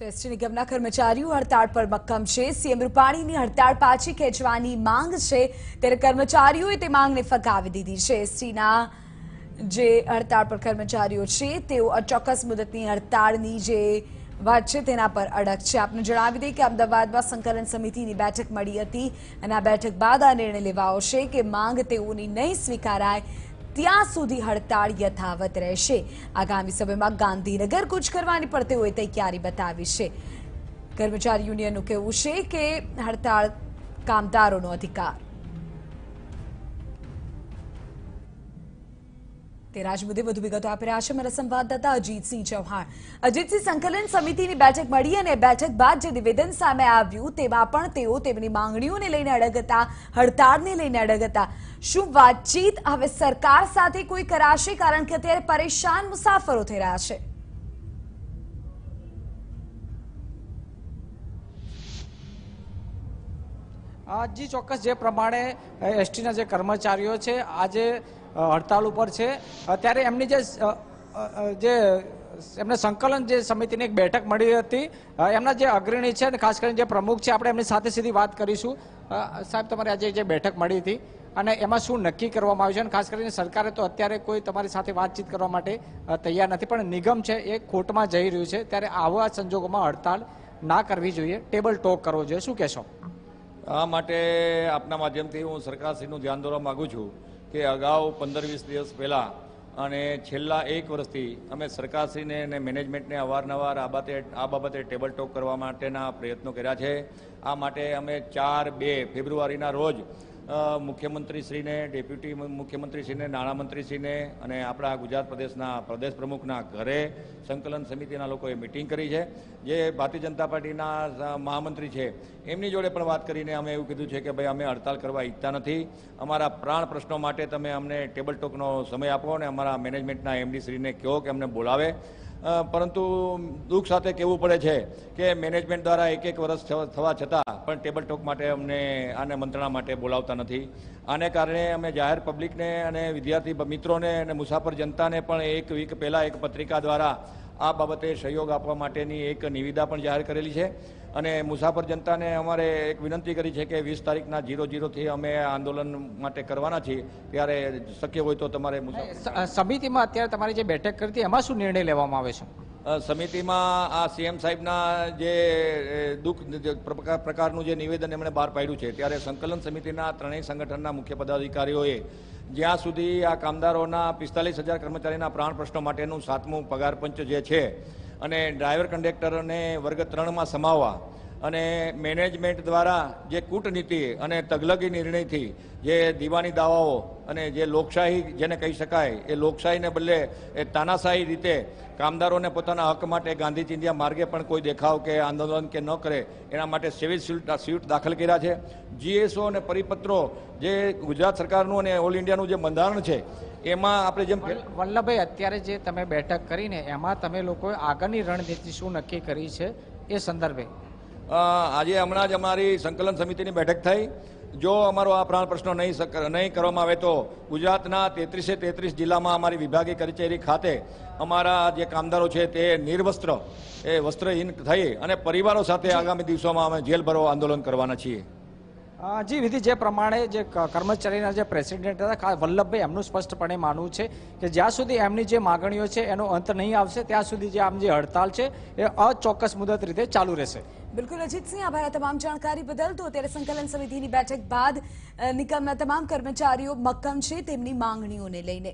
તો એસટી નિગમના કર્મચારીઓ હડતાળ પર મક્કમ છે સીએમ રૂપાણીની હડતાળ પાછી ખેંચવાની માંગ છે ત્યારે કર્મચારીઓએ તે માંગને ફગાવી દીધી છે એસટીના જે હડતાળ પર કર્મચારીઓ છે તેઓ અચોક્કસ મુદતની હડતાળની જે વાત છે તેના પર અડગ છે આપને જણાવી દઈએ કે અમદાવાદમાં સંકલન સમિતિની બેઠક મળી હતી અને આ બેઠક બાદ આ નિર્ણય લેવાયો છે કે માંગ તેઓની નહીં સ્વીકારાય ત્યાં સુધી હડતાળ યથાવત રહેશે આગામી સમયમાં ગાંધીનગર કૂચ કરવાની પણ તેઓએ તૈયારી બતાવી છે કર્મચારી યુનિયનનું કહેવું છે કે હડતાળ કામદારોનો અધિકાર તે રાજ મુદ્દે વધુ વિગતો આપી રહ્યા છે મારા સંવાદદાતા અજીતસિંહ ચૌહાણ અજીતસિંહ સંકલન સમિતિની બેઠક મળી અને બેઠક બાદ જે નિવેદન સામે આવ્યું તેમાં પણ તેઓ તેમની માંગણીઓને લઈને અડગ હતા હડતાળને લઈને અડગ હતા શું વાતચીત હવે સરકાર સાથે કોઈ કરાશે કારણ કે અત્યારે પરેશાન મુસાફરો થઈ રહ્યા છે જી ચોક્કસ જે પ્રમાણે એસટીના જે કર્મચારીઓ છે આજે હડતાલ ઉપર છે ત્યારે એમની જે જે એમને સંકલન જે સમિતિની એક બેઠક મળી હતી એમના જે અગ્રણી છે અને ખાસ કરીને જે પ્રમુખ છે આપણે એમની સાથે સીધી વાત કરીશું સાહેબ તમારે આજે જે બેઠક મળી હતી અને એમાં શું નક્કી કરવામાં આવ્યું છે અને ખાસ કરીને સરકારે તો અત્યારે કોઈ તમારી સાથે વાતચીત કરવા માટે તૈયાર નથી પણ નિગમ છે એ ખોટમાં જઈ રહ્યું છે ત્યારે આવા સંજોગોમાં હડતાલ ના કરવી જોઈએ ટેબલ ટોક કરવો જોઈએ શું કહેશો આ માટે આપના માધ્યમથી હું સરકારશ્રીનું ધ્યાન દોરવા માગું છું કે અગાઉ પંદર વીસ દિવસ પહેલાં અને છેલ્લા એક વર્ષથી અમે સરકારશ્રીને અને મેનેજમેન્ટને અવારનવાર આ બાબતે આ બાબતે ટેબલ ટોક કરવા માટેના પ્રયત્નો કર્યા છે આ માટે અમે ચાર બે ફેબ્રુઆરીના રોજ મુખ્યમંત્રીશ્રીને ડેપ્યુટી મુખ્યમંત્રીશ્રીને નાણામંત્રીશ્રીને અને આપણા ગુજરાત પ્રદેશના પ્રદેશ પ્રમુખના ઘરે સંકલન સમિતિના લોકોએ મિટિંગ કરી છે જે ભારતીય જનતા પાર્ટીના મહામંત્રી છે એમની જોડે પણ વાત કરીને અમે એવું કીધું છે કે ભાઈ અમે હડતાલ કરવા ઈચ્છતા નથી અમારા પ્રાણ પ્રશ્નો માટે તમે અમને ટેબલ ટોકનો સમય આપો અને અમારા મેનેજમેન્ટના એમડીશ્રીને કહો કે અમને બોલાવે પરંતુ દુઃખ સાથે કહેવું પડે છે કે મેનેજમેન્ટ દ્વારા એક એક વર્ષ થવા છતાં પણ ટેબલ ટોક માટે અમને આને મંત્રણા માટે બોલાવતા નથી આને કારણે અમે જાહેર પબ્લિકને અને વિદ્યાર્થી મિત્રોને અને મુસાફર જનતાને પણ એક વીક પહેલાં એક પત્રિકા દ્વારા આ બાબતે સહયોગ આપવા માટેની એક નિવેદા પણ જાહેર કરેલી છે અને મુસાફર જનતાને અમારે એક વિનંતી કરી છે કે વીસ તારીખના જીરો જીરોથી અમે આંદોલન માટે કરવાના છીએ ત્યારે શક્ય હોય તો તમારે સમિતિમાં અત્યારે તમારી જે બેઠક કરતી એમાં શું નિર્ણય લેવામાં આવે છે સમિતિમાં આ સીએમ સાહેબના જે દુઃખ પ્રકારનું જે નિવેદન એમણે બહાર પાડ્યું છે ત્યારે સંકલન સમિતિના ત્રણેય સંગઠનના મુખ્ય પદાધિકારીઓએ જ્યાં સુધી આ કામદારોના પિસ્તાલીસ હજાર કર્મચારીના પ્રાણ પ્રશ્નો માટેનું સાતમું પગાર પંચ જે છે અને ડ્રાઈવર કંડક્ટરને વર્ગ ત્રણમાં સમાવવા અને મેનેજમેન્ટ દ્વારા જે કૂટનીતિ અને તગલગી નિર્ણયથી જે દીવાની દાવાઓ અને જે લોકશાહી જેને કહી શકાય એ લોકશાહીને બદલે એ તાનાશાહી રીતે કામદારોને પોતાના હક માટે ગાંધી ચિંધ્યા માર્ગે પણ કોઈ દેખાવ કે આંદોલન કે ન કરે એના માટે સિવિલ સ્યુટ દાખલ કર્યા છે જીએસઓ અને પરિપત્રો જે ગુજરાત સરકારનું અને ઓલ ઇન્ડિયાનું જે બંધારણ છે એમાં આપણે જેમ વલ્લભભાઈ અત્યારે જે તમે બેઠક કરીને એમાં તમે લોકોએ આગળની રણનીતિ શું નક્કી કરી છે એ સંદર્ભે આજે હમણાં જ અમારી સંકલન સમિતિની બેઠક થઈ જો અમારો આ પ્રાણ પ્રશ્નો નહીં નહીં કરવામાં આવે તો ગુજરાતના તેત્રીસે તેત્રીસ જિલ્લામાં અમારી વિભાગીય કચેરી ખાતે અમારા જે કામદારો છે તે નિર્વસ્ત્ર એ વસ્ત્રહીન થઈ અને પરિવારો સાથે આગામી દિવસોમાં અમે જેલ ભરો આંદોલન કરવાના છીએ જી વિધિ જે પ્રમાણે જે કર્મચારીના જે પ્રેસિડેન્ટ હતા વલ્લભભાઈ એમનું સ્પષ્ટપણે માનવું છે કે જ્યાં સુધી એમની જે માગણીઓ છે એનો અંત નહીં આવશે ત્યાં સુધી જે આમ જે હડતાલ છે એ અચોક્કસ મુદત રીતે ચાલુ રહેશે બિલકુલ અજીતસિંહ આભાર આ તમામ જાણકારી બદલ તો અત્યારે સંકલન સમિતિની બેઠક બાદ નિગમના તમામ કર્મચારીઓ મક્કમ છે તેમની માંગણીઓને લઈને